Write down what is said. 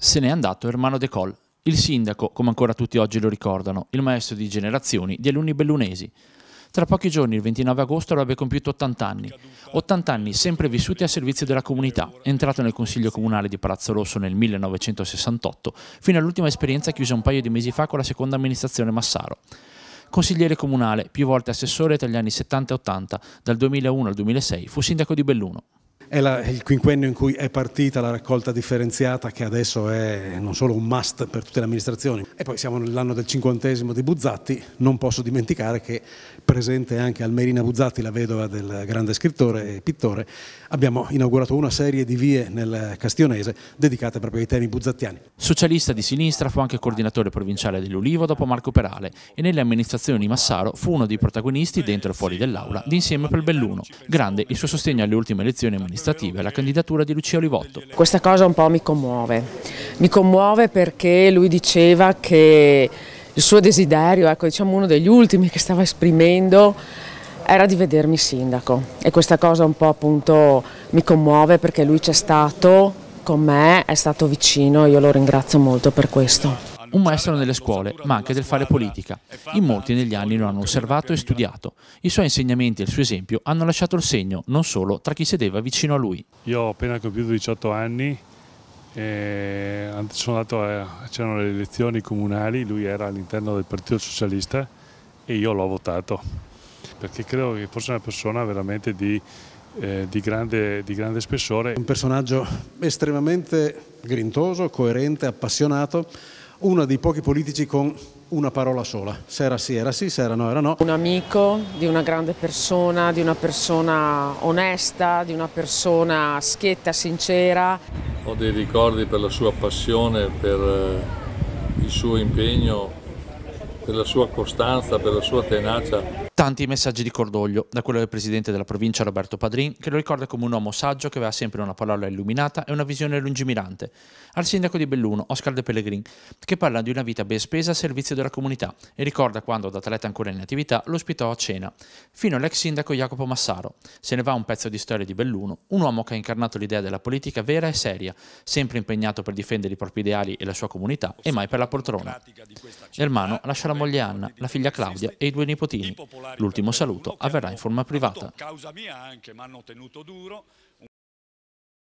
Se n'è andato Ermano De Col, il sindaco, come ancora tutti oggi lo ricordano, il maestro di generazioni di alunni bellunesi. Tra pochi giorni, il 29 agosto, avrebbe compiuto 80 anni. 80 anni sempre vissuti a servizio della comunità, entrato nel Consiglio Comunale di Palazzo Rosso nel 1968, fino all'ultima esperienza chiusa un paio di mesi fa con la seconda amministrazione Massaro. Consigliere comunale, più volte assessore tra gli anni 70 e 80, dal 2001 al 2006, fu sindaco di Belluno è la, il quinquennio in cui è partita la raccolta differenziata che adesso è non solo un must per tutte le amministrazioni. E poi siamo nell'anno del cinquantesimo di Buzzatti, non posso dimenticare che presente anche Almerina Buzzatti, la vedova del grande scrittore e pittore, abbiamo inaugurato una serie di vie nel Castionese dedicate proprio ai temi buzzattiani. Socialista di sinistra fu anche coordinatore provinciale dell'Ulivo dopo Marco Perale e nelle amministrazioni di Massaro fu uno dei protagonisti dentro e fuori dell'aula di Insieme per il Belluno. Grande il suo sostegno alle ultime elezioni amministrative amministrative alla candidatura di Lucia Olivotto. Questa cosa un po' mi commuove, mi commuove perché lui diceva che il suo desiderio, ecco diciamo uno degli ultimi che stava esprimendo, era di vedermi sindaco e questa cosa un po' appunto mi commuove perché lui c'è stato con me, è stato vicino, e io lo ringrazio molto per questo un maestro nelle scuole, ma anche del fare politica. In molti negli anni lo hanno osservato e studiato. I suoi insegnamenti e il suo esempio hanno lasciato il segno, non solo tra chi sedeva vicino a lui. Io ho appena compiuto 18 anni, c'erano le elezioni comunali, lui era all'interno del Partito Socialista e io l'ho votato, perché credo che fosse una persona veramente di, eh, di, grande, di grande spessore. Un personaggio estremamente grintoso, coerente, appassionato, uno dei pochi politici con una parola sola, se era sì era sì, se era no era no. Un amico di una grande persona, di una persona onesta, di una persona schietta, sincera. Ho dei ricordi per la sua passione, per eh, il suo impegno, per la sua costanza, per la sua tenacia Tanti messaggi di cordoglio, da quello del presidente della provincia Roberto Padrin, che lo ricorda come un uomo saggio che aveva sempre una parola illuminata e una visione lungimirante, al sindaco di Belluno, Oscar De Pellegrin, che parla di una vita ben spesa a servizio della comunità e ricorda quando, da atleta ancora in attività, lo ospitò a cena, fino all'ex sindaco Jacopo Massaro. Se ne va un pezzo di storia di Belluno, un uomo che ha incarnato l'idea della politica vera e seria, sempre impegnato per difendere i propri ideali e la sua comunità e mai per la poltrona. Germano lascia la moglie Anna, la figlia Claudia e i due nipotini. L'ultimo saluto avverrà in forma privata.